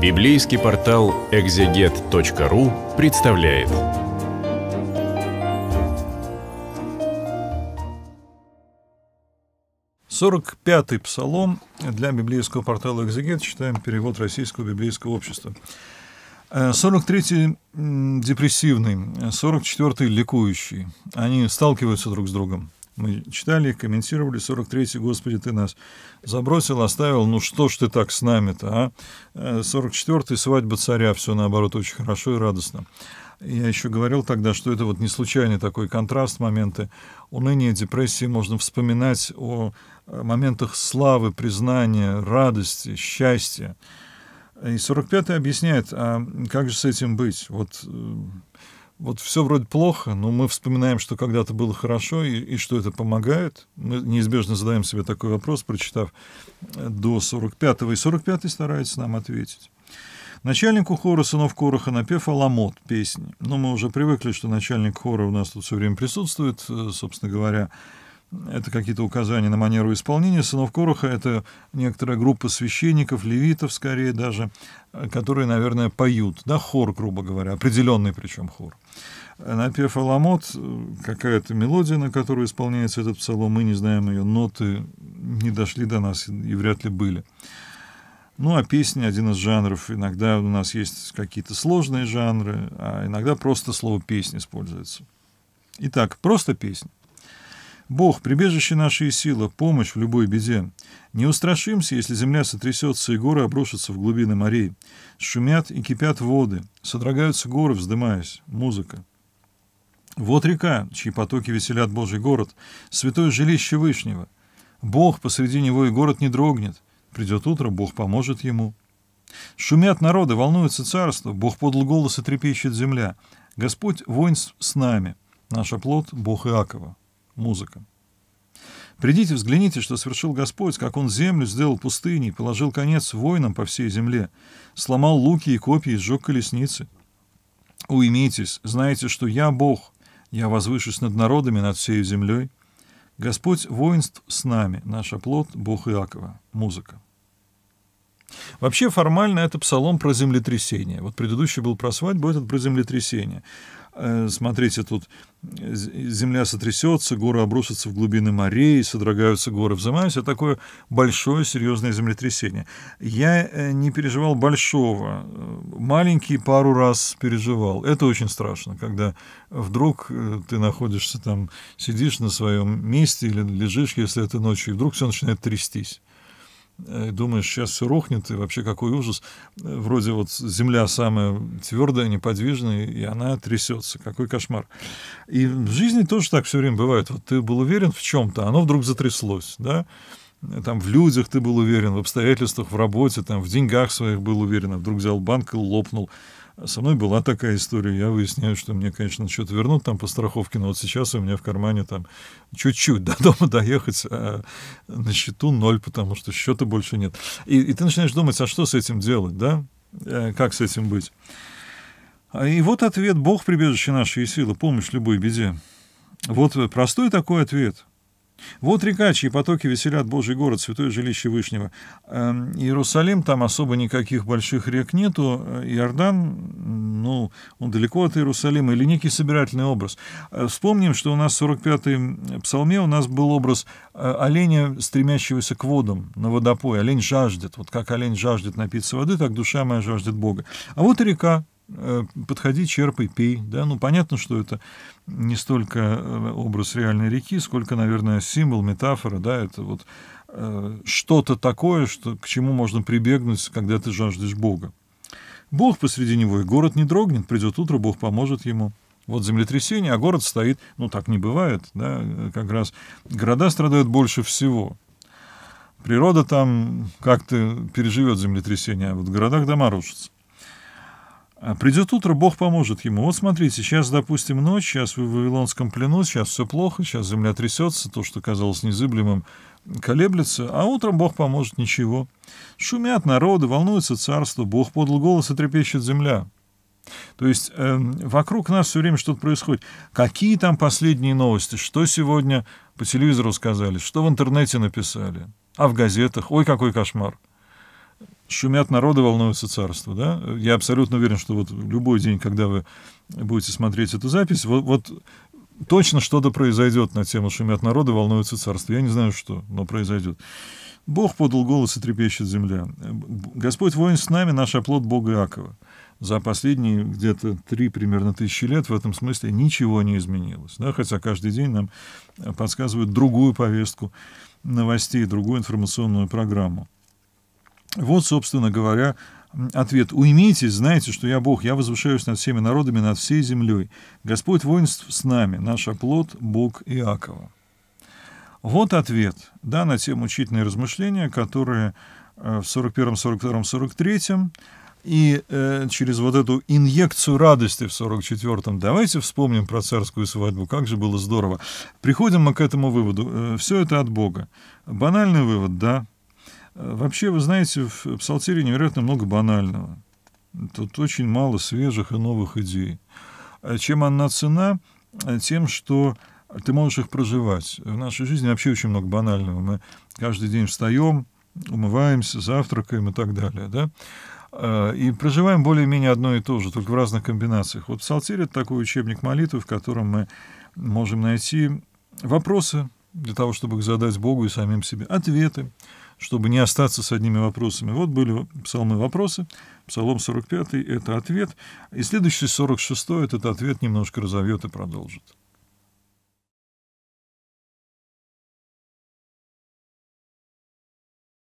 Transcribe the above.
Библейский портал экзегет.ру представляет. Сорок пятый псалом для библейского портала «Экзегет». Читаем перевод Российского библейского общества. 43-й э, депрессивный, 44-й ликующий. Они сталкиваются друг с другом. Мы читали и комментировали 43-й «Господи, ты нас забросил, оставил, ну что ж ты так с нами-то, а?» 44-й э, «Свадьба царя», все наоборот очень хорошо и радостно. Я еще говорил тогда, что это вот не случайный такой контраст, моменты уныния, депрессии. Можно вспоминать о э, моментах славы, признания, радости, счастья. И 45-й объясняет, а как же с этим быть? Вот э, вот все вроде плохо, но мы вспоминаем, что когда-то было хорошо и, и что это помогает. Мы неизбежно задаем себе такой вопрос, прочитав э, до 45-го, и 45-й старается нам ответить. Начальнику хора «Сынов Короха» напев «Аламот» песни. Но мы уже привыкли, что начальник хора у нас тут все время присутствует, э, собственно говоря, это какие-то указания на манеру исполнения. Сынов Короха — это некоторая группа священников, левитов скорее даже, э, которые, наверное, поют. Да, хор, грубо говоря, определенный причем хор. Э, Напев Аламот, э, какая-то мелодия, на которую исполняется этот псалом, мы не знаем ее, ноты не дошли до нас и вряд ли были. Ну, а песни — один из жанров. Иногда у нас есть какие-то сложные жанры, а иногда просто слово «песня» используется. Итак, просто песня. Бог, прибежище нашей силы, помощь в любой беде. Не устрашимся, если земля сотрясется и горы обрушатся в глубины морей. Шумят и кипят воды, содрогаются горы, вздымаясь. Музыка. Вот река, чьи потоки веселят Божий город, святое жилище Вышнего. Бог посреди него и город не дрогнет. Придет утро, Бог поможет ему. Шумят народы, волнуется царство, Бог подал голос и трепещет земля. Господь воинств с нами, наш оплот — Бог Иакова музыка. Придите, взгляните, что совершил Господь, как Он землю сделал пустыней, положил конец войнам по всей земле, сломал луки и копья и сжег колесницы. Уймитесь, знаете, что я Бог, я возвышусь над народами, над всей землей. Господь воинств с нами, наш оплот, Бог Иакова, музыка. Вообще формально это псалом про землетрясение. Вот предыдущий был про свадьбу, этот про землетрясение. Э, смотрите, тут земля сотрясется, горы обрушатся в глубины морей, содрогаются горы, взымаются. Это такое большое серьезное землетрясение. Я э, не переживал большого. Э, маленький пару раз переживал. Это очень страшно, когда вдруг ты находишься там, сидишь на своем месте или лежишь, если это ночью, и вдруг все начинает трястись. Э, думаешь, сейчас все рухнет, и вообще какой ужас. Э, вроде вот земля самая твердая, неподвижная, и она трясется. Какой кошмар. И в жизни тоже так все время бывает. Вот ты был уверен в чем-то, оно вдруг затряслось, да? Э, там в людях ты был уверен, в обстоятельствах, в работе, там в деньгах своих был уверен, а вдруг взял банк и лопнул. А со мной была такая история. Я выясняю, что мне, конечно, что-то вернут там по страховке, но вот сейчас у меня в кармане там чуть-чуть до дома доехать, а на счету ноль, потому что счета больше нет. И, и ты начинаешь думать, а что с этим делать, да? Э, как с этим быть? А, и вот ответ «Бог, прибежище нашей силы, помощь любой беде». Вот э, простой такой ответ – вот река, чьи потоки веселят Божий город, святое жилище Вышнего. Эм, Иерусалим, там особо никаких больших рек нету. Э, Иордан, ну, он далеко от Иерусалима, или некий собирательный образ. Э, вспомним, что у нас в 45-й псалме у нас был образ э, оленя, стремящегося к водам на водопой. Олень жаждет. Вот как олень жаждет напиться воды, так душа моя жаждет Бога. А вот река, Э, подходи, черпай, пей. Да? Ну, понятно, что это не столько э, образ реальной реки, сколько, наверное, символ, метафора. Да? Это вот э, что-то такое, что, к чему можно прибегнуть, когда ты жаждешь Бога. Бог посреди него, и город не дрогнет. Придет утро, Бог поможет ему. Вот землетрясение, а город стоит, ну так не бывает, да, как раз города страдают больше всего. Природа там как-то переживет землетрясение, а вот в городах дома рушатся. А придет утро, Бог поможет ему. Вот смотрите, сейчас, допустим, ночь, сейчас вы в Вавилонском плену, сейчас все плохо, сейчас земля трясется, то, что казалось незыблемым, колеблется, а утром Бог поможет ничего. Шумят народы, волнуется царство, Бог подал голос и трепещет земля. То есть э, вокруг нас все время что-то происходит. Какие там последние новости? Что сегодня по телевизору сказали? Что в интернете написали? А в газетах? Ой, какой кошмар! Шумят народы, волнуются царство, да? Я абсолютно уверен, что вот любой день, когда вы будете смотреть эту запись, вот, вот точно что-то произойдет на тему «Шумят народы, волнуются царство». Я не знаю, что, но произойдет. «Бог подал голос, и трепещет земля. Господь воин с нами, наш оплот Бога Иакова». За последние где-то три примерно тысячи лет в этом смысле ничего не изменилось. Да? Хотя каждый день нам подсказывают другую повестку новостей, другую информационную программу. Вот, собственно говоря, ответ. «Уймитесь, знаете, что я Бог, я возвышаюсь над всеми народами, над всей землей. Господь воинств с нами, наш оплот, Бог Иакова». Вот ответ да, на те мучительные размышления, которые э, в 41, 42, 43 и э, через вот эту инъекцию радости в 44-м, давайте вспомним про царскую свадьбу, как же было здорово. Приходим мы к этому выводу. Э, все это от Бога. Банальный вывод, да, Вообще, вы знаете, в псалтире невероятно много банального. Тут очень мало свежих и новых идей. А чем она цена? А, тем, что ты можешь их проживать. В нашей жизни вообще очень много банального. Мы каждый день встаем, умываемся, завтракаем и так далее. Да? А, и проживаем более-менее одно и то же, только в разных комбинациях. Вот псалтирь — это такой учебник молитвы, в котором мы можем найти вопросы для того, чтобы их задать Богу и самим себе, ответы, чтобы не остаться с одними вопросами. Вот были псалмы вопросы, псалом 45 — это ответ, и следующий 46 — этот ответ немножко разовьет и продолжит.